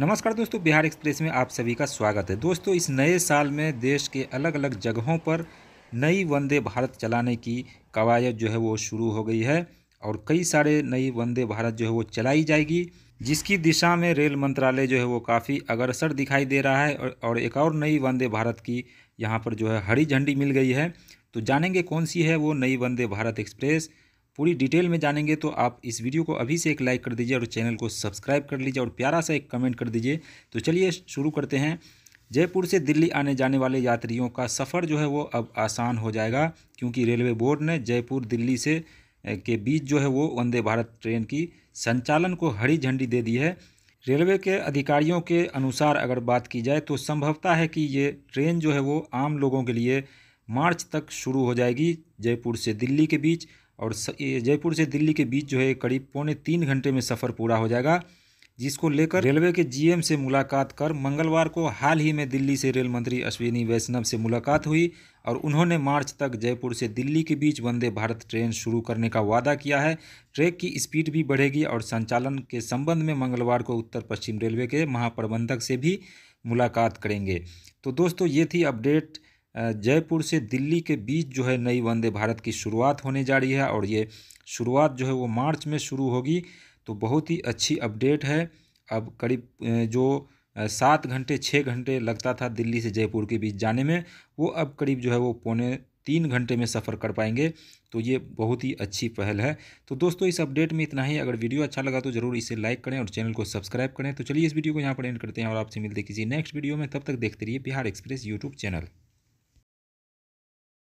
नमस्कार दोस्तों बिहार एक्सप्रेस में आप सभी का स्वागत है दोस्तों इस नए साल में देश के अलग अलग जगहों पर नई वंदे भारत चलाने की कवायद जो है वो शुरू हो गई है और कई सारे नई वंदे भारत जो है वो चलाई जाएगी जिसकी दिशा में रेल मंत्रालय जो है वो काफ़ी अग्रसर दिखाई दे रहा है और एक और नई वंदे भारत की यहाँ पर जो है हरी झंडी मिल गई है तो जानेंगे कौन सी है वो नई वंदे भारत एक्सप्रेस पूरी डिटेल में जानेंगे तो आप इस वीडियो को अभी से एक लाइक कर दीजिए और चैनल को सब्सक्राइब कर लीजिए और प्यारा सा एक कमेंट कर दीजिए तो चलिए शुरू करते हैं जयपुर से दिल्ली आने जाने वाले यात्रियों का सफ़र जो है वो अब आसान हो जाएगा क्योंकि रेलवे बोर्ड ने जयपुर दिल्ली से के बीच जो है वो वंदे भारत ट्रेन की संचालन को हरी झंडी दे दी है रेलवे के अधिकारियों के अनुसार अगर बात की जाए तो संभवता है कि ये ट्रेन जो है वो आम लोगों के लिए मार्च तक शुरू हो जाएगी जयपुर से दिल्ली के बीच और जयपुर से दिल्ली के बीच जो है करीब पौने तीन घंटे में सफ़र पूरा हो जाएगा जिसको लेकर रेलवे के जीएम से मुलाकात कर मंगलवार को हाल ही में दिल्ली से रेल मंत्री अश्विनी वैष्णव से मुलाकात हुई और उन्होंने मार्च तक जयपुर से दिल्ली के बीच वंदे भारत ट्रेन शुरू करने का वादा किया है ट्रैक की स्पीड भी बढ़ेगी और संचालन के संबंध में मंगलवार को उत्तर पश्चिम रेलवे के महाप्रबंधक से भी मुलाकात करेंगे तो दोस्तों ये थी अपडेट जयपुर से दिल्ली के बीच जो है नई वंदे भारत की शुरुआत होने जा रही है और ये शुरुआत जो है वो मार्च में शुरू होगी तो बहुत ही अच्छी अपडेट है अब करीब जो सात घंटे छः घंटे लगता था दिल्ली से जयपुर के बीच जाने में वो अब करीब जो है वो पौने तीन घंटे में सफ़र कर पाएंगे तो ये बहुत ही अच्छी पहल है तो दोस्तों इस अपडेट में इतना ही अगर वीडियो अच्छा लगा तो ज़रूर इसे लाइक करें और चैनल को सब्सक्राइब करें तो चलिए इस वीडियो को यहाँ पर एंड करते हैं और आपसे मिलते किसी नेक्स्ट वीडियो में तब तक देखते रहिए बिहार एक्सप्रेस यूट्यूब चैनल